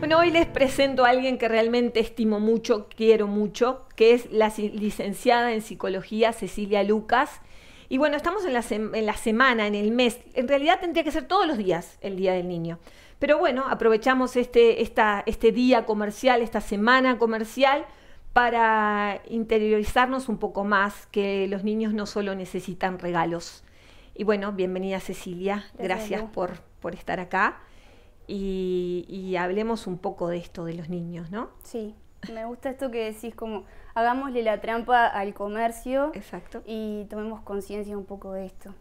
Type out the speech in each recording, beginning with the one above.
Bueno, hoy les presento a alguien que realmente estimo mucho, quiero mucho, que es la licenciada en psicología Cecilia Lucas. Y bueno, estamos en la, en la, semana, en el mes. En realidad tendría que ser todos los días el Día del Niño. Pero bueno, aprovechamos este, este día comercial, esta semana comercial, para interiorizarnos un poco más que los niños no solo necesitan regalos. Y bueno, bienvenida Cecilia, gracias, por, por estar acá y, hablemos un poco de esto de los niños, ¿no? Sí, me gusta esto que decís como hagámosle la trampa al comercio Exacto. y tomemos conciencia un poco de esto.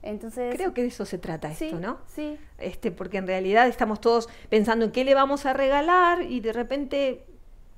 Entonces, Creo que de eso se trata esto, ¿no? Sí. Este, porque en realidad estamos todos pensando en qué le vamos a regalar y de repente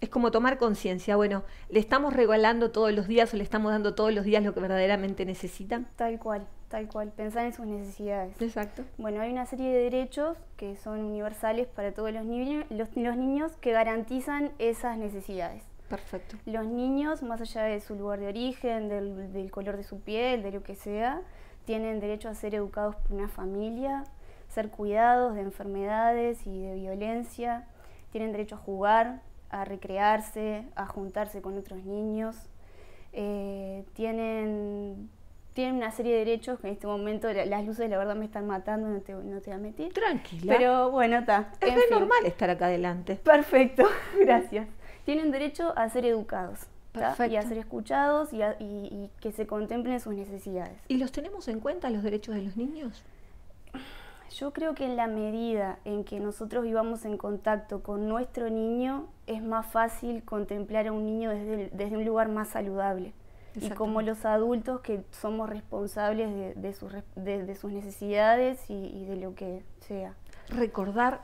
es como tomar conciencia, bueno, le estamos regalando todos los días o le estamos dando todos los días lo que verdaderamente necesitan. Tal cual. Tal cual, pensar en sus necesidades. Exacto. Bueno, hay una serie de derechos que son universales para todos los, niños que garantizan esas necesidades. Perfecto. Los niños, más allá de su lugar de origen, del, color de su piel, de lo que sea, tienen derecho a ser educados por una familia, ser cuidados de enfermedades y de violencia, tienen derecho a jugar, a recrearse, a juntarse con otros niños, eh, tienen tienen una serie de derechos que en este momento las luces la verdad me están matando, no te, no te voy a meter. Tranquila. Pero bueno, está. Es normal estar acá adelante. Perfecto, gracias. Tienen derecho a ser educados. Y a ser escuchados y, que se contemplen sus necesidades. ¿Y los tenemos en cuenta los derechos de los niños? Yo creo que en la medida en que nosotros vivamos en contacto con nuestro niño, es más fácil contemplar a un niño desde un lugar más saludable y como los adultos que somos responsables de, de, sus, necesidades y, de lo que sea. Recordar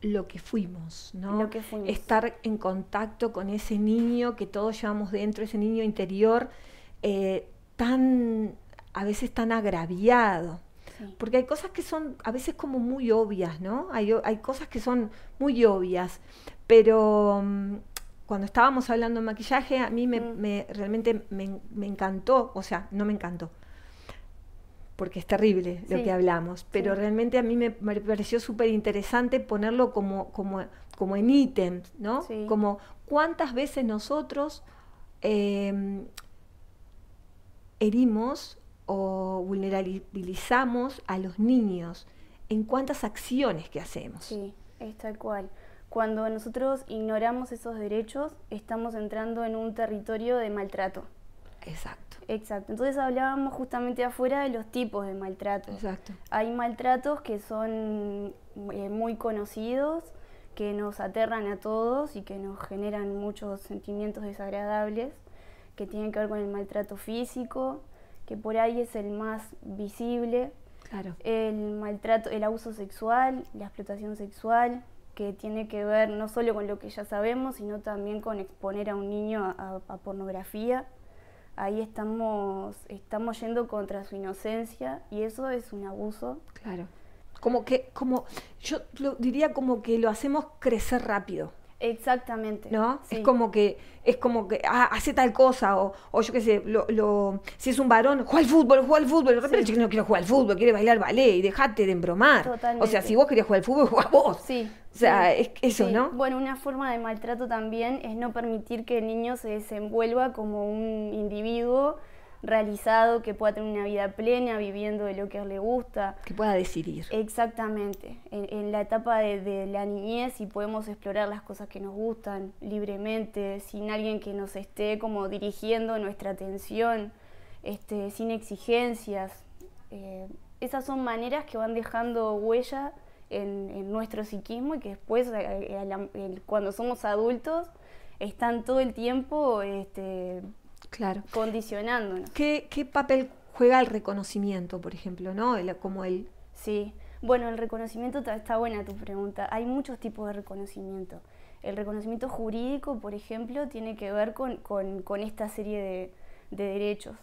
lo que fuimos, ¿no? Lo que fuimos. Estar en contacto con ese niño que todos llevamos dentro, ese niño interior eh, tan, a veces tan agraviado. Porque hay cosas que son a veces como muy obvias, ¿no? Hay, cosas que son muy obvias, pero mm, cuando estábamos hablando de maquillaje, a mí me, mm. realmente me, encantó, o sea, no me encantó, porque es terrible lo que hablamos, pero realmente a mí me, pareció súper interesante ponerlo como, como, como en ítems, ¿no? Como cuántas veces nosotros em, herimos o vulnerabilizamos a los niños en cuántas acciones que hacemos. Sí, es tal cual. Cuando nosotros ignoramos esos derechos, estamos entrando en un territorio de maltrato. Exacto. Exacto. Entonces hablábamos justamente afuera de los tipos de maltrato. Exacto. Hay maltratos que son eh, muy conocidos, que nos aterran a todos y que nos generan muchos sentimientos desagradables, que tienen que ver con el maltrato físico, que por ahí es el más visible. Claro. El maltrato, el abuso sexual, la explotación sexual, que tiene que ver no solo con lo que ya sabemos, sino también con exponer a un niño a, pornografía. Ahí estamos, estamos yendo contra su inocencia y eso es un abuso. Claro. Como que, como, yo diría como que lo hacemos crecer rápido. Exactamente. ¿No? Es como que, es como que ah, hace tal cosa, o, o yo qué sé, lo, lo, si es un varón, juega al fútbol, juega al fútbol. De repente el chico no quiere jugar al fútbol, quiere bailar ballet y dejate de embromar. O sea, si vos querías jugar al fútbol, juega vos. Sí. O sea, es eso, ¿no? Bueno, una forma de maltrato también es no permitir que el niño se desenvuelva como un individuo realizado, que pueda tener una vida plena, viviendo de lo que le gusta. Que pueda decidir. Exactamente. En, la etapa de, la niñez, si podemos explorar las cosas que nos gustan libremente, sin alguien que nos esté como dirigiendo nuestra atención, este, sin exigencias. Eh, esas son maneras que van dejando huella en, nuestro psiquismo y que después, cuando somos adultos, están todo el tiempo este, Claro. Condicionándonos. ¿Qué, papel juega el reconocimiento, por ejemplo, ¿no? como el... Sí. Bueno, el reconocimiento está buena tu pregunta. Hay muchos tipos de reconocimiento. El reconocimiento jurídico, por ejemplo, tiene que ver con, esta serie de, derechos.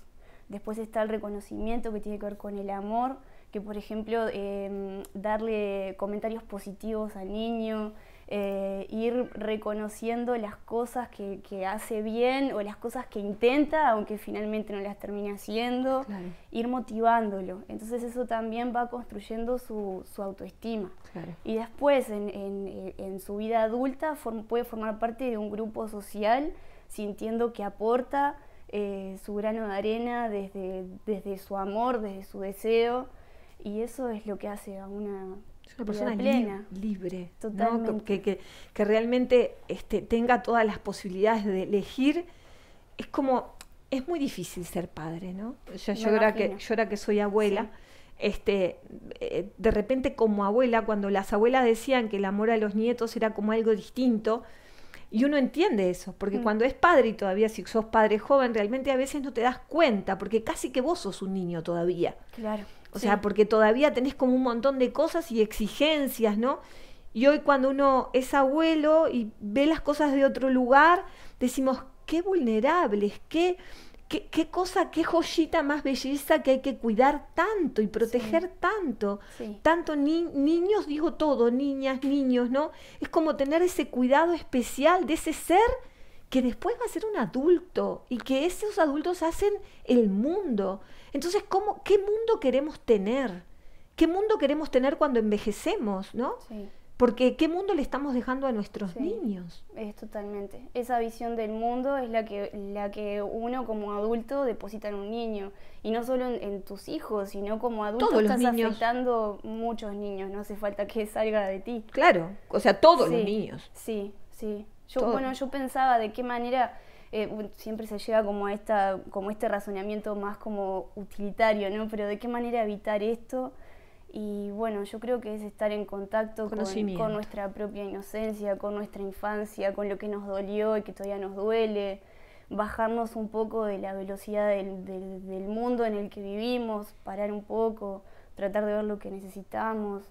Después está el reconocimiento que tiene que ver con el amor, que por ejemplo em, darle comentarios positivos al niño, eh, ir reconociendo las cosas que, hace bien o las cosas que intenta, aunque finalmente no las termine haciendo, ir motivándolo. Entonces eso también va construyendo su, autoestima. Y después en, su vida adulta puede formar parte de un grupo social sintiendo que aporta eh, su grano de arena desde, desde su amor, desde su deseo. Y eso es lo que hace a una una persona plena. libre, que, que, realmente este, tenga todas las posibilidades de elegir. Es como, es muy difícil ser padre, ¿no? Yo, ahora, que, yo ahora que soy abuela, este, eh, de repente como abuela, cuando las abuelas decían que el amor a los nietos era como algo distinto, y uno entiende eso, porque mm. cuando es padre y todavía si sos padre joven, realmente a veces no te das cuenta, porque casi que vos sos un niño todavía. Claro. O sea, porque todavía tenés como un montón de cosas y exigencias, ¿no? Y hoy cuando uno es abuelo y ve las cosas de otro lugar, decimos, qué vulnerables, qué, qué, cosa, qué joyita más belleza que hay que cuidar tanto y proteger tanto. Tanto niños, digo todo, niñas, niños, ¿no? Es como tener ese cuidado especial de ese ser que después va a ser un adulto y que esos adultos hacen el mundo. Entonces, ¿cómo, ¿qué mundo queremos tener? ¿Qué mundo queremos tener cuando envejecemos? ¿no? Porque ¿qué mundo le estamos dejando a nuestros niños? Es totalmente. Esa visión del mundo es la que, la que uno como adulto deposita en un niño. Y no solo en, tus hijos, sino como adulto todos estás afectando muchos niños. No hace falta que salga de ti. Claro, o sea, todos los niños. Sí, sí. Yo, bueno, yo pensaba de qué manera eh, siempre se llega como a esta, como este razonamiento más como utilitario, ¿no? Pero de qué manera evitar esto. Y bueno, yo creo que es estar en contacto con, nuestra propia inocencia, con nuestra infancia, con lo que nos dolió y que todavía nos duele, bajarnos un poco de la velocidad del, del mundo en el que vivimos, parar un poco, tratar de ver lo que necesitamos.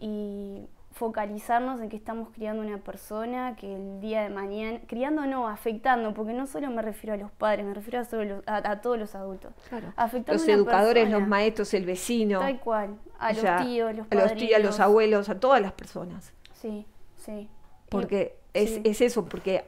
Y focalizarnos en que estamos criando una persona que el día de mañana, criando no, afectando, porque no solo me refiero a los padres, me refiero a, todos los adultos. los educadores, los maestros, el vecino. Tal cual, a los tíos, los padres, A los tíos, a los abuelos, a todas las personas. Sí, sí. Porque es, eso, porque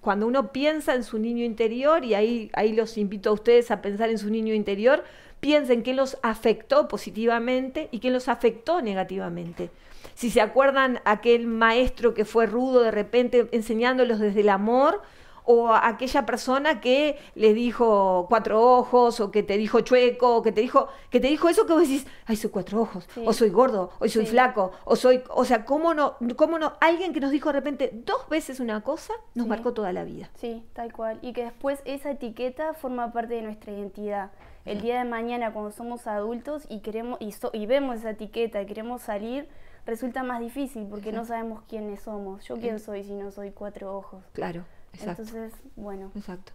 cuando uno piensa en su niño interior, y ahí, ahí los invito a ustedes a pensar en su niño interior, piensen qué los afectó positivamente y qué los afectó negativamente. Si se acuerdan aquel maestro que fue rudo de repente enseñándolos desde el amor, o aquella persona que le dijo cuatro ojos, o que te dijo chueco, o que te dijo, que te dijo eso que vos decís, ay, soy cuatro ojos, o soy gordo, o soy flaco, o soy, o sea, cómo no, cómo no, alguien que nos dijo de repente dos veces una cosa, nos marcó toda la vida. Sí, tal cual. Y que después esa etiqueta forma parte de nuestra identidad. El día de mañana cuando somos adultos y queremos, y, y vemos esa etiqueta y queremos salir, resulta más difícil porque no sabemos quiénes somos. Yo quién soy si no soy cuatro ojos. Claro, exacto. Entonces, bueno. Exacto.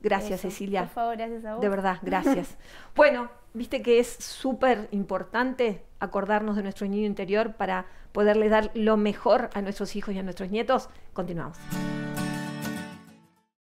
Gracias, Cecilia. Por favor, gracias a vos. De verdad, gracias. bueno, viste que es súper importante acordarnos de nuestro niño interior para poderle dar lo mejor a nuestros hijos y a nuestros nietos. Continuamos.